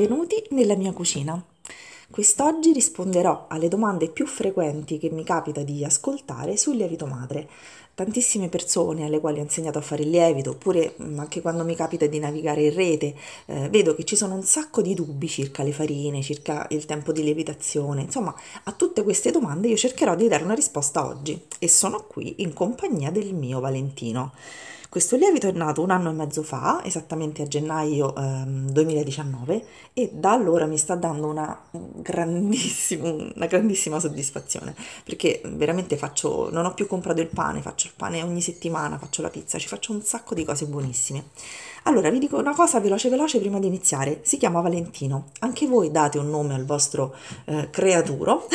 benvenuti nella mia cucina. Quest'oggi risponderò alle domande più frequenti che mi capita di ascoltare sul lievito madre. Tantissime persone alle quali ho insegnato a fare il lievito, oppure mm, anche quando mi capita di navigare in rete, eh, vedo che ci sono un sacco di dubbi circa le farine, circa il tempo di lievitazione. Insomma, a tutte queste domande io cercherò di dare una risposta oggi e sono qui in compagnia del mio Valentino. Questo lievito è nato un anno e mezzo fa, esattamente a gennaio eh, 2019, e da allora mi sta dando una, una grandissima soddisfazione, perché veramente faccio, non ho più comprato il pane, faccio il pane ogni settimana, faccio la pizza, ci faccio un sacco di cose buonissime. Allora, vi dico una cosa veloce veloce prima di iniziare, si chiama Valentino, anche voi date un nome al vostro eh, creaturo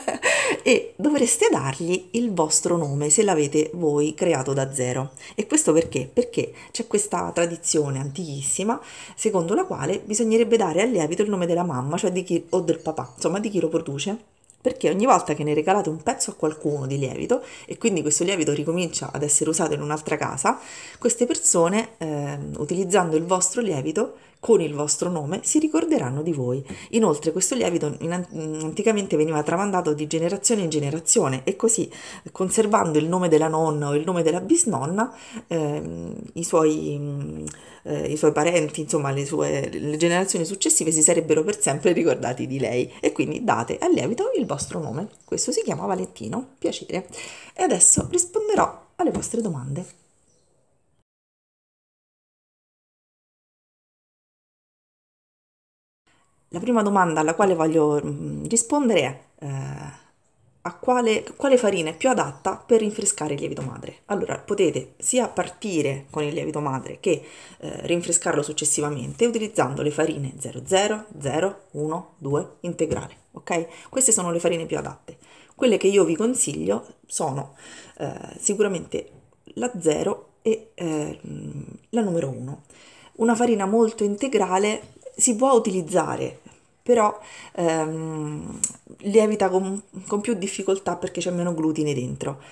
e dovreste dargli il vostro nome se l'avete voi creato da zero. E questo questo perché? Perché c'è questa tradizione antichissima secondo la quale bisognerebbe dare al lievito il nome della mamma, cioè di chi, o del papà, insomma di chi lo produce. Perché ogni volta che ne regalate un pezzo a qualcuno di lievito, e quindi questo lievito ricomincia ad essere usato in un'altra casa, queste persone, eh, utilizzando il vostro lievito, con il vostro nome si ricorderanno di voi. Inoltre questo lievito in, mm, anticamente veniva tramandato di generazione in generazione e così conservando il nome della nonna o il nome della bisnonna eh, i, suoi, mm, eh, i, suoi, parenti, insomma le, sue, le generazioni successive si sarebbero per sempre ricordati di lei e quindi date al lievito il vostro nome. Questo si chiama Valentino, piacere. E adesso risponderò alle vostre domande. La prima domanda alla quale voglio mm, rispondere è eh, a quale, quale, farina è più adatta per rinfrescare il lievito madre. Allora, potete sia partire con il lievito madre che eh, rinfrescarlo successivamente utilizzando le farine 00, 0, 1, 2 integrale, ok? Queste sono le farine più adatte. Quelle che io vi consiglio sono eh, sicuramente la 0 e eh, la numero 1. Una farina molto integrale si può utilizzare però ehm, lievita con, con più difficoltà perché c'è meno glutine dentro.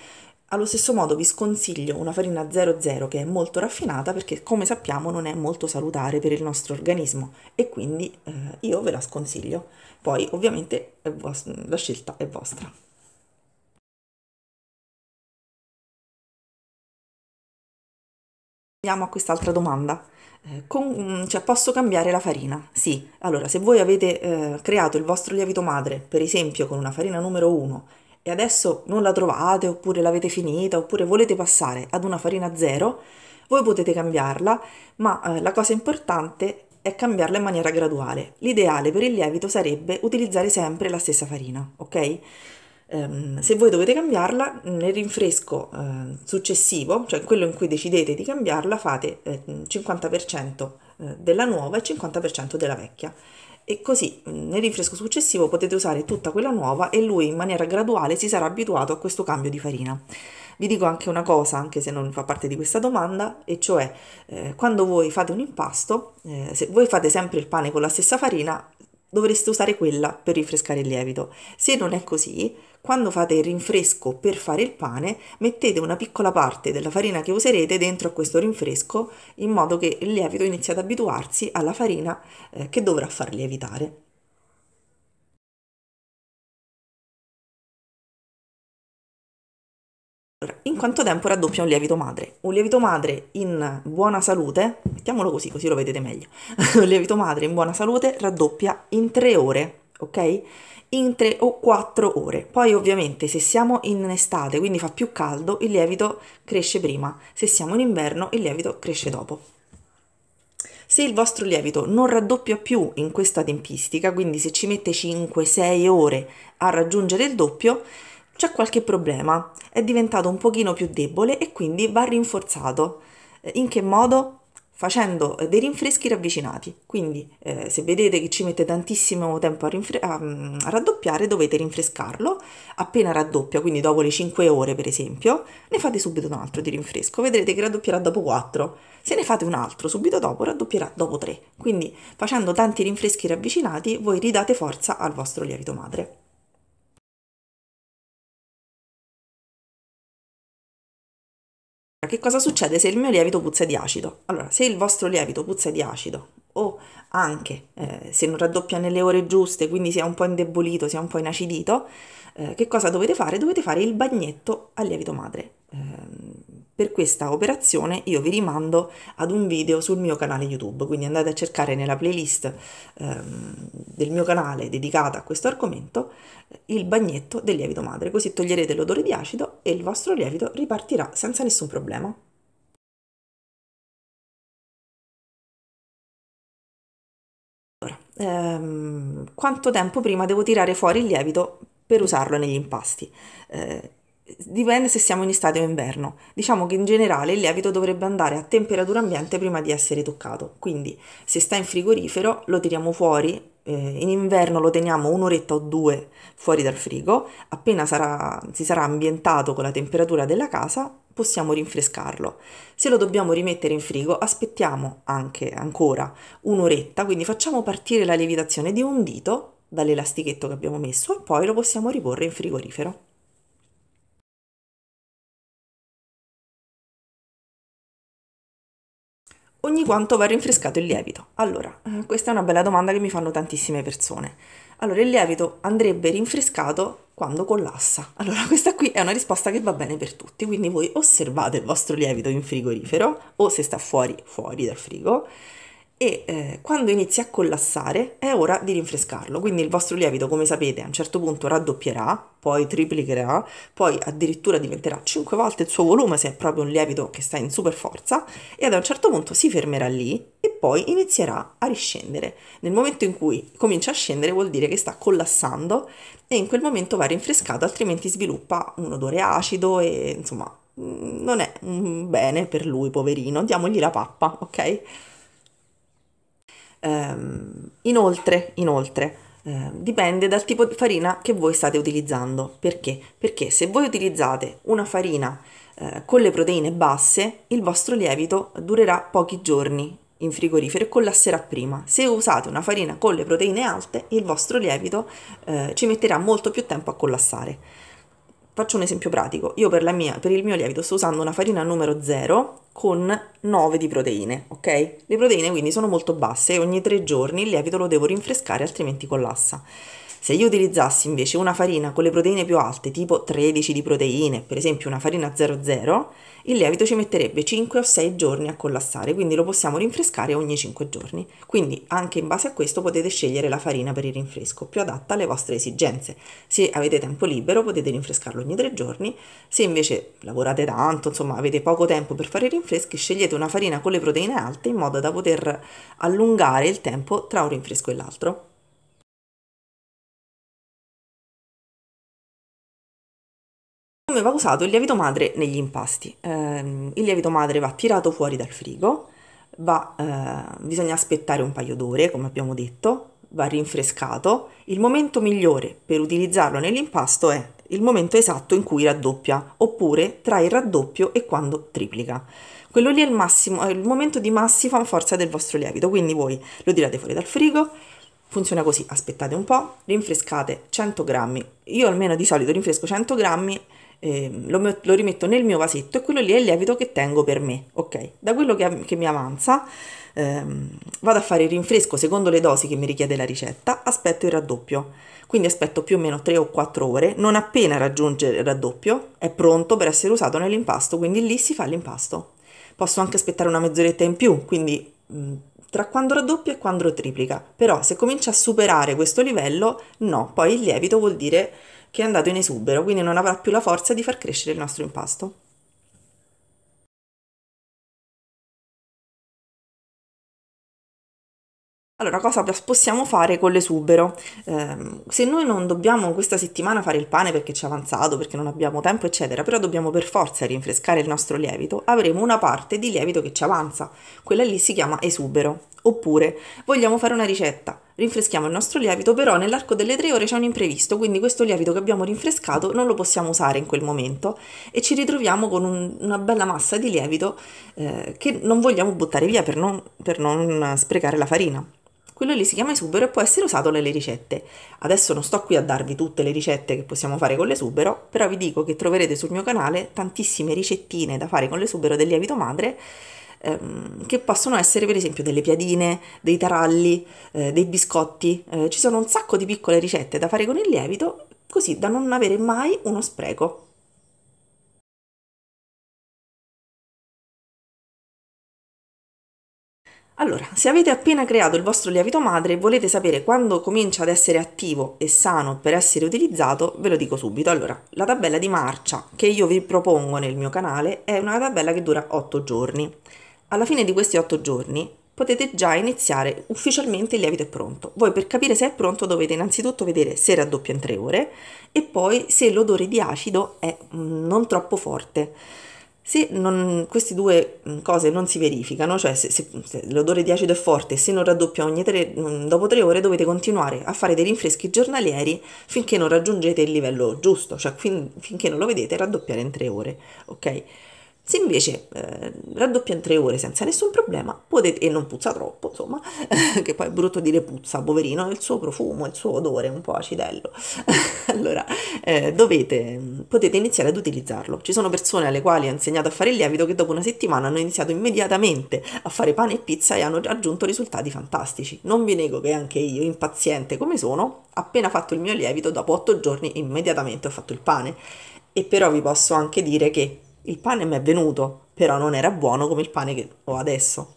Allo stesso modo vi sconsiglio una farina 00 che è molto raffinata perché come sappiamo non è molto salutare per il nostro organismo e quindi eh, io ve la sconsiglio. Poi ovviamente la scelta è vostra. Andiamo a quest'altra domanda. Eh, con, mm, cioè, posso cambiare la farina? Sì, allora se voi avete eh, creato il vostro lievito madre, per esempio con una farina numero 1 e adesso non la trovate oppure l'avete finita oppure volete passare ad una farina 0, voi potete cambiarla, ma eh, la cosa importante è cambiarla in maniera graduale. L'ideale per il lievito sarebbe utilizzare sempre la stessa farina, ok? ehm, se voi dovete cambiarla, mm, nel rinfresco eh, successivo, cioè quello in cui decidete di cambiarla, fate ehm, eh, 50% della nuova e 50% della vecchia. E così mm, nel rinfresco successivo potete usare tutta quella nuova e lui in maniera graduale si sarà abituato a questo cambio di farina. Vi dico anche una cosa, anche se non fa parte di questa domanda, e cioè eh, quando voi fate un impasto, eh, se voi fate sempre il pane con la stessa farina, dovreste usare quella per rinfrescare il lievito. Se non è così, quando fate il rinfresco per fare il pane, mettete una piccola parte della farina che userete dentro a questo rinfresco in modo che il lievito inizi ad abituarsi alla farina eh, che dovrà far lievitare. quanto tempo raddoppia un lievito madre. Un lievito madre in buona salute, mettiamolo così, così lo vedete meglio. un lievito madre in buona salute raddoppia in tre ore, ok? In 3 o 4 ore. Poi ovviamente se siamo in estate, quindi fa più caldo, il lievito cresce prima. Se siamo in inverno, il lievito cresce dopo. Se il vostro lievito non raddoppia più in questa tempistica, quindi se ci mette 5-6 ore a raggiungere il doppio, c'è qualche problema, è diventato un pochino più debole e quindi va rinforzato. Eh, in che modo? Facendo eh, dei rinfreschi ravvicinati, quindi eh, se vedete che ci mette tantissimo tempo a, rinfre- a, mm, a raddoppiare dovete rinfrescarlo, appena raddoppia, quindi dopo le 5 ore per esempio, ne fate subito un altro di rinfresco, vedrete che raddoppierà dopo 4, se ne fate un altro subito dopo raddoppierà dopo 3, quindi facendo tanti rinfreschi ravvicinati voi ridate forza al vostro lievito madre. Che cosa succede se il mio lievito puzza di acido? Allora, se il vostro lievito puzza di acido o anche eh, se non raddoppia nelle ore giuste, quindi si è un po' indebolito, si è un po' inacidito, eh, che cosa dovete fare? Dovete fare il bagnetto al lievito madre. Eh, per questa operazione io vi rimando ad un video sul mio canale YouTube, quindi andate a cercare nella playlist ehm, del mio canale dedicata a questo argomento eh, il bagnetto del lievito madre, così toglierete l'odore di acido e il vostro lievito ripartirà senza nessun problema. Allora, ehm, quanto tempo prima devo tirare fuori il lievito per usarlo negli impasti? Eh, dipende se siamo in estate o inverno. Diciamo che in generale il lievito dovrebbe andare a temperatura ambiente prima di essere toccato, quindi se sta in frigorifero lo tiriamo fuori, eh, in inverno lo teniamo un'oretta o due fuori dal frigo, appena sarà, si sarà ambientato con la temperatura della casa possiamo rinfrescarlo. Se lo dobbiamo rimettere in frigo aspettiamo anche ancora un'oretta, quindi facciamo partire la lievitazione di un dito dall'elastichetto che abbiamo messo e poi lo possiamo riporre in frigorifero. ogni quanto va rinfrescato il lievito? Allora, eh, questa è una bella domanda che mi fanno tantissime persone. Allora, il lievito andrebbe rinfrescato quando collassa. Allora, questa qui è una risposta che va bene per tutti, quindi voi osservate il vostro lievito in frigorifero o se sta fuori, fuori dal frigo e eh, quando inizia a collassare è ora di rinfrescarlo. Quindi il vostro lievito, come sapete, a un certo punto raddoppierà, poi triplicherà, poi addirittura diventerà 5 volte il suo volume se è proprio un lievito che sta in super forza e ad un certo punto si fermerà lì e poi inizierà a riscendere. Nel momento in cui comincia a scendere vuol dire che sta collassando e in quel momento va rinfrescato, altrimenti sviluppa un odore acido e insomma mm, non è un bene per lui, poverino, diamogli la pappa, ok? Ehm, inoltre, inoltre eh, dipende dal tipo di farina che voi state utilizzando. Perché? Perché se voi utilizzate una farina eh, con le proteine basse, il vostro lievito durerà pochi giorni in frigorifero e collasserà prima. Se usate una farina con le proteine alte, il vostro lievito eh, ci metterà molto più tempo a collassare. Faccio un esempio pratico, io per, mia, per, il mio lievito sto usando una farina numero 0 con 9 di proteine, ok? Le proteine quindi sono molto basse e ogni 3 giorni il lievito lo devo rinfrescare altrimenti collassa. Se io utilizzassi invece una farina con le proteine più alte, tipo 13 di proteine, per esempio una farina 00, il lievito ci metterebbe 5 o 6 giorni a collassare, quindi lo possiamo rinfrescare ogni 5 giorni. Quindi anche in base a questo potete scegliere la farina per il rinfresco, più adatta alle vostre esigenze. Se avete tempo libero potete rinfrescarlo ogni 3 giorni, se invece lavorate tanto, insomma avete poco tempo per fare i rinfreschi, scegliete una farina con le proteine alte in modo da poter allungare il tempo tra un rinfresco e l'altro. come va usato il lievito madre negli impasti. Eh, il lievito madre va tirato fuori dal frigo, va, eh, bisogna aspettare un paio d'ore, come abbiamo detto, va rinfrescato. Il momento migliore per utilizzarlo nell'impasto è il momento esatto in cui raddoppia, oppure tra il raddoppio e quando triplica. Quello lì è il, massimo, è il momento di massima forza del vostro lievito, quindi voi lo tirate fuori dal frigo, funziona così, aspettate un po', rinfrescate 100 grammi, io almeno di solito rinfresco 100 grammi eh, lo, lo, rimetto nel mio vasetto e quello lì è il lievito che tengo per me, ok? Da quello che, che mi avanza ehm, vado a fare il rinfresco secondo le dosi che mi richiede la ricetta, aspetto il raddoppio, quindi aspetto più o meno 3 o 4 ore, non appena raggiunge il raddoppio è pronto per essere usato nell'impasto, quindi lì si fa l'impasto. Posso anche aspettare una mezz'oretta in più, quindi... Mm, tra quando raddoppia e quando triplica, però se comincia a superare questo livello, no, poi il lievito vuol dire che è andato in esubero, quindi non avrà più la forza di far crescere il nostro impasto. Allora, cosa possiamo fare con l'esubero? Eh, se noi non dobbiamo questa settimana fare il pane perché ci è avanzato, perché non abbiamo tempo, eccetera, però dobbiamo per forza rinfrescare il nostro lievito, avremo una parte di lievito che ci avanza. Quella lì si chiama esubero. Oppure vogliamo fare una ricetta, rinfreschiamo il nostro lievito, però nell'arco delle tre ore c'è un imprevisto, quindi questo lievito che abbiamo rinfrescato non lo possiamo usare in quel momento e ci ritroviamo con un, una bella massa di lievito eh, che non vogliamo buttare via per non, per non sprecare la farina. Quello lì si chiama esubero e può essere usato nelle ricette. Adesso non sto qui a darvi tutte le ricette che possiamo fare con l'esubero, però vi dico che troverete sul mio canale tantissime ricettine da fare con l'esubero del lievito madre ehm, che possono essere per esempio delle piadine, dei taralli, eh, dei biscotti. Eh, ci sono un sacco di piccole ricette da fare con il lievito, così da non avere mai uno spreco. Allora, se avete appena creato il vostro lievito madre e volete sapere quando comincia ad essere attivo e sano per essere utilizzato, ve lo dico subito. Allora, la tabella di marcia che io vi propongo nel mio canale è una tabella che dura 8 giorni. Alla fine di questi otto giorni potete già iniziare ufficialmente il lievito è pronto. Voi per capire se è pronto dovete innanzitutto vedere se raddoppia in tre ore e poi se l'odore di acido è mm, non troppo forte. Se non, queste due mm, cose non si verificano, cioè se, se, se l'odore di acido è forte e se non raddoppia ogni tre, mm, dopo tre ore, dovete continuare a fare dei rinfreschi giornalieri finché non raggiungete il livello giusto, cioè fin, finché non lo vedete raddoppiare in tre ore, ok? Se invece eh, raddoppia in tre ore senza nessun problema potete, e non puzza troppo, insomma, che poi è brutto dire puzza, poverino, il suo profumo, il suo odore un po' acidello, allora eh, dovete, potete iniziare ad utilizzarlo. Ci sono persone alle quali ho insegnato a fare il lievito che dopo una settimana hanno iniziato immediatamente a fare pane e pizza e hanno raggiunto risultati fantastici. Non vi nego che anche io, impaziente come sono, appena fatto il mio lievito, dopo otto giorni immediatamente ho fatto il pane. E però vi posso anche dire che il pane mi è venuto, però non era buono come il pane che ho adesso.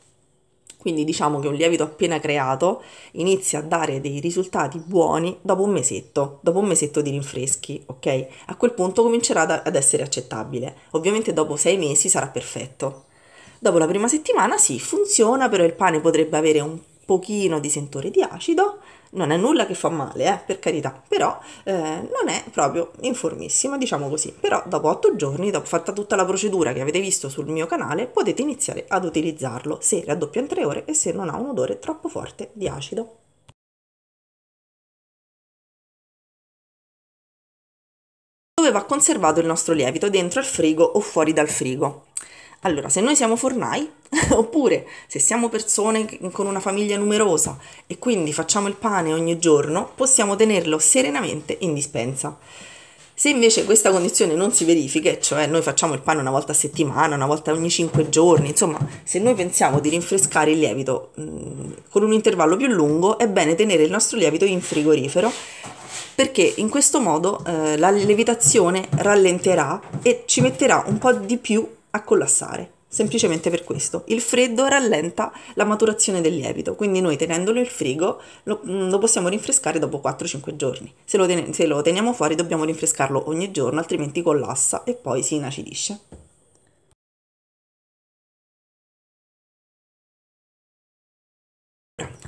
Quindi diciamo che un lievito appena creato inizia a dare dei risultati buoni dopo un mesetto, dopo un mesetto di rinfreschi, ok? A quel punto comincerà ad essere accettabile. Ovviamente dopo sei mesi sarà perfetto. Dopo la prima settimana sì, funziona, però il pane potrebbe avere un pochino di sentore di acido, non è nulla che fa male, eh, per carità, però eh, non è proprio in formissima, diciamo così. Però dopo 8 giorni, dopo fatta tutta la procedura che avete visto sul mio canale, potete iniziare ad utilizzarlo se raddoppia in 3 ore e se non ha un odore troppo forte di acido. Dove va conservato il nostro lievito? Dentro al frigo o fuori dal frigo? Allora, se noi siamo fornai, oppure se siamo persone con una famiglia numerosa e quindi facciamo il pane ogni giorno, possiamo tenerlo serenamente in dispensa. Se invece questa condizione non si verifica, cioè noi facciamo il pane una volta a settimana, una volta ogni 5 giorni, insomma, se noi pensiamo di rinfrescare il lievito mh, mm, con un intervallo più lungo, è bene tenere il nostro lievito in frigorifero perché in questo modo eh, la lievitazione rallenterà e ci metterà un po' di più a collassare. Semplicemente per questo. Il freddo rallenta la maturazione del lievito, quindi noi tenendolo in frigo lo, mm, lo possiamo rinfrescare dopo 4-5 giorni. Se lo, ten- se lo teniamo fuori dobbiamo rinfrescarlo ogni giorno, altrimenti collassa e poi si inacidisce.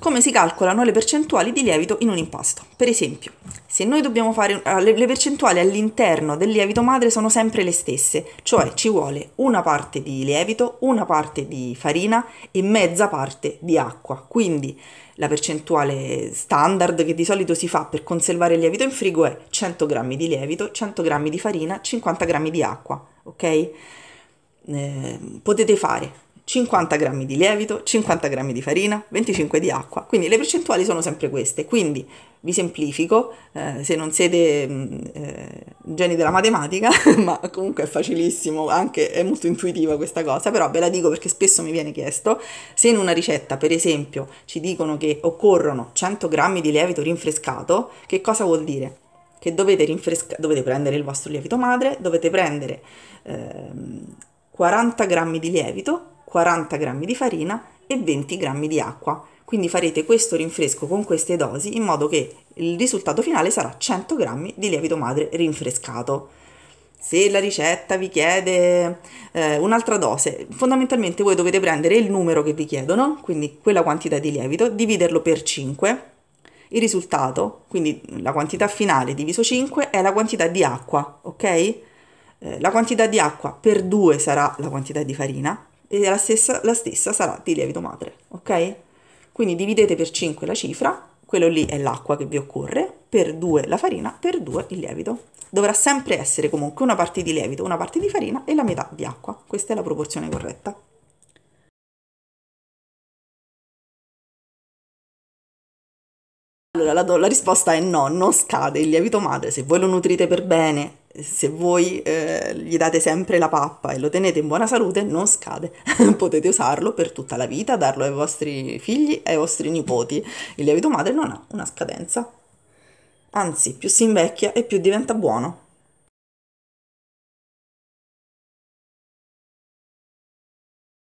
come si calcolano le percentuali di lievito in un impasto. Per esempio, se noi dobbiamo fare eh, le percentuali all'interno del lievito madre sono sempre le stesse, cioè ci vuole una parte di lievito, una parte di farina e mezza parte di acqua. Quindi la percentuale standard che di solito si fa per conservare il lievito in frigo è 100 g di lievito, 100 g di farina, 50 g di acqua, ok? Eh, potete fare 50 g di lievito, 50 g di farina, 25 di acqua. Quindi le percentuali sono sempre queste. Quindi vi semplifico, eh, se non siete mm, eh, geni della matematica, ma comunque è facilissimo, anche è molto intuitiva questa cosa, però ve la dico perché spesso mi viene chiesto, se in una ricetta per esempio ci dicono che occorrono 100 g di lievito rinfrescato, che cosa vuol dire? Che dovete, rinfresca- dovete prendere il vostro lievito madre, dovete prendere ehm, 40 g di lievito, 40 g di farina e 20 g di acqua quindi farete questo rinfresco con queste dosi in modo che il risultato finale sarà 100 g di lievito madre rinfrescato. Se la ricetta vi chiede eh, un'altra dose, fondamentalmente voi dovete prendere il numero che vi chiedono, quindi quella quantità di lievito, dividerlo per 5. Il risultato, quindi la quantità finale diviso 5, è la quantità di acqua, ok? Eh, la quantità di acqua per 2 sarà la quantità di farina e la stessa, la stessa sarà di lievito madre, ok? Quindi dividete per 5 la cifra, quello lì è l'acqua che vi occorre, per 2 la farina, per 2 il lievito. Dovrà sempre essere comunque una parte di lievito, una parte di farina e la metà di acqua. Questa è la proporzione corretta. Allora, la, do- la risposta è no, non scade il lievito madre. Se voi lo nutrite per bene, se voi eh, gli date sempre la pappa e lo tenete in buona salute, non scade. Potete usarlo per tutta la vita, darlo ai vostri figli e ai vostri nipoti. Il lievito madre non ha una scadenza. Anzi, più si invecchia e più diventa buono.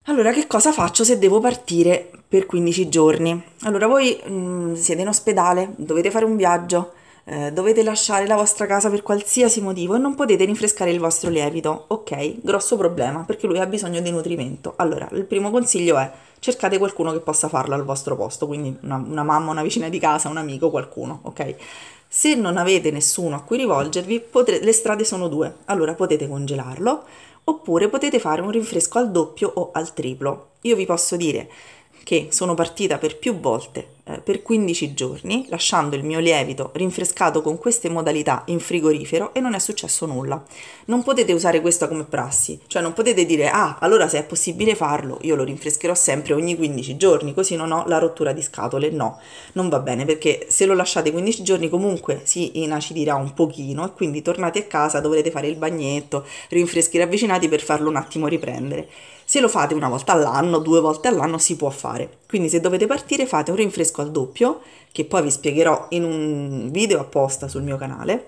Allora, che cosa faccio se devo partire per 15 giorni? Allora, voi mh, mm, siete in ospedale, dovete fare un viaggio eh, dovete lasciare la vostra casa per qualsiasi motivo e non potete rinfrescare il vostro lievito. Ok, grosso problema perché lui ha bisogno di nutrimento. Allora, il primo consiglio è cercate qualcuno che possa farlo al vostro posto, quindi una, una mamma, una vicina di casa, un amico, qualcuno, ok? Se non avete nessuno a cui rivolgervi, potre- le strade sono due. Allora potete congelarlo oppure potete fare un rinfresco al doppio o al triplo. Io vi posso dire che sono partita per più volte eh, per 15 giorni, lasciando il mio lievito rinfrescato con queste modalità in frigorifero e non è successo nulla. Non potete usare questa come prassi, cioè non potete dire ah, allora se è possibile farlo, io lo rinfrescherò sempre ogni 15 giorni, così non ho la rottura di scatole. No, non va bene perché se lo lasciate 15 giorni comunque si inacidirà un pochino e quindi tornate a casa dovrete fare il bagnetto, rinfreschi ravvicinati per farlo un attimo riprendere. Se lo fate una volta all'anno, due volte all'anno si può fare. Quindi se dovete partire fate un rinfresco al doppio, che poi vi spiegherò in un video apposta sul mio canale,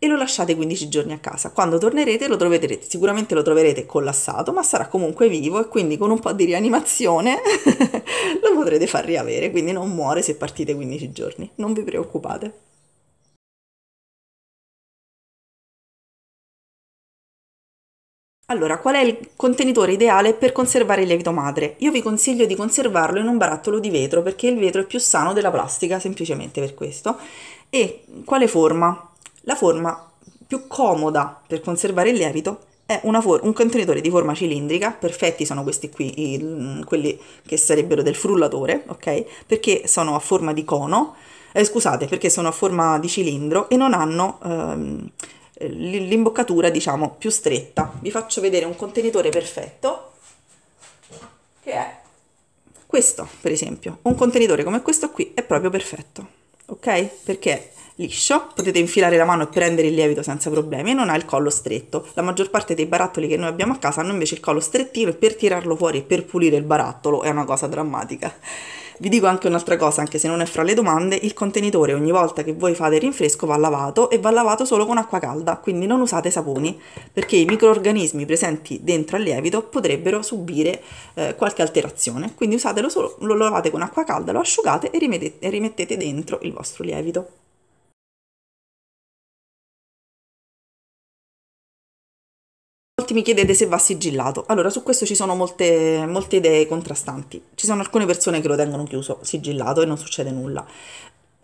e lo lasciate 15 giorni a casa. Quando tornerete lo troverete, sicuramente lo troverete collassato, ma sarà comunque vivo e quindi con un po' di rianimazione lo potrete far riavere, quindi non muore se partite 15 giorni, non vi preoccupate. Allora, qual è il contenitore ideale per conservare il lievito madre? Io vi consiglio di conservarlo in un barattolo di vetro perché il vetro è più sano della plastica, semplicemente per questo. E quale forma? La forma più comoda per conservare il lievito è for- un contenitore di forma cilindrica, perfetti sono questi qui, il, mm, quelli che sarebbero del frullatore, ok? Perché sono a forma di cono, eh, scusate, perché sono a forma di cilindro e non hanno... Ehm, l'imboccatura diciamo più stretta. Vi faccio vedere un contenitore perfetto che è questo per esempio. Un contenitore come questo qui è proprio perfetto, ok? Perché liscio, potete infilare la mano e prendere il lievito senza problemi e non ha il collo stretto. La maggior parte dei barattoli che noi abbiamo a casa hanno invece il collo strettino e per tirarlo fuori e per pulire il barattolo è una cosa drammatica. Vi dico anche un'altra cosa, anche se non è fra le domande, il contenitore ogni volta che voi fate il rinfresco va lavato e va lavato solo con acqua calda, quindi non usate saponi, perché i microorganismi presenti dentro al lievito potrebbero subire eh, qualche alterazione, quindi usatelo solo, lo lavate con acqua calda, lo asciugate e, rimettete, e rimettete dentro il vostro lievito. molti mi chiedete se va sigillato. Allora, su questo ci sono molte, molte idee contrastanti. Ci sono alcune persone che lo tengono chiuso, sigillato e non succede nulla.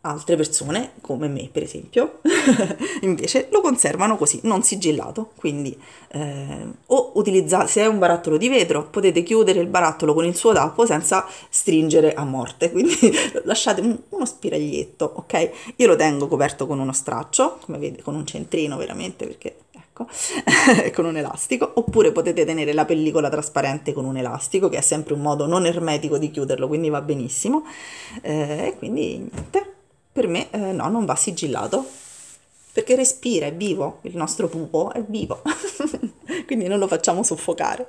Altre persone, come me per esempio, invece lo conservano così, non sigillato. Quindi, eh, o utilizzate, se è un barattolo di vetro, potete chiudere il barattolo con il suo tappo senza stringere a morte. Quindi lasciate un, uno spiraglietto, ok? Io lo tengo coperto con uno straccio, come vedete, con un centrino veramente perché ecco, con un elastico, oppure potete tenere la pellicola trasparente con un elastico, che è sempre un modo non ermetico di chiuderlo, quindi va benissimo. Eh, e eh, quindi niente, per me eh, no, non va sigillato, perché respira, è vivo, il nostro pupo è vivo, quindi non lo facciamo soffocare.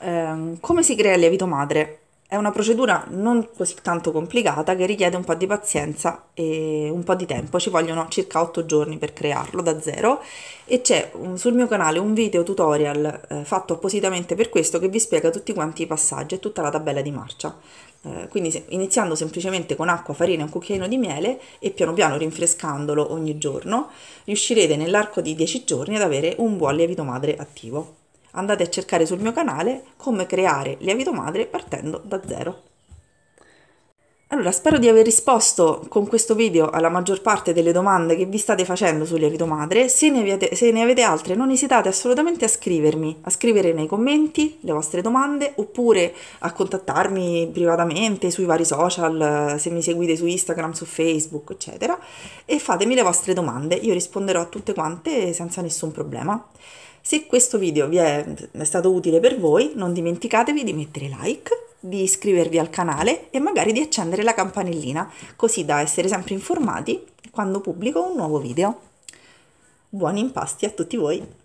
Ehm, come si crea il lievito madre? È una procedura non così tanto complicata che richiede un po' di pazienza e un po' di tempo, ci vogliono circa 8 giorni per crearlo da zero e c'è un, sul mio canale un video tutorial eh, fatto appositamente per questo che vi spiega tutti quanti i passaggi e tutta la tabella di marcia. Eh, quindi se, iniziando semplicemente con acqua, farina e un cucchiaino di miele e piano piano rinfrescandolo ogni giorno, riuscirete nell'arco di 10 giorni ad avere un buon lievito madre attivo andate a cercare sul mio canale come creare lievito madre partendo da zero. Allora, spero di aver risposto con questo video alla maggior parte delle domande che vi state facendo sul lievito madre. Se ne, avete, se ne avete altre, non esitate assolutamente a scrivermi, a scrivere nei commenti le vostre domande oppure a contattarmi privatamente sui vari social, se mi seguite su Instagram, su Facebook, eccetera, e fatemi le vostre domande. Io risponderò a tutte quante senza nessun problema. Se questo video vi è, è stato utile per voi, non dimenticatevi di mettere like, di iscrivervi al canale e magari di accendere la campanellina, così da essere sempre informati quando pubblico un nuovo video. Buoni impasti a tutti voi!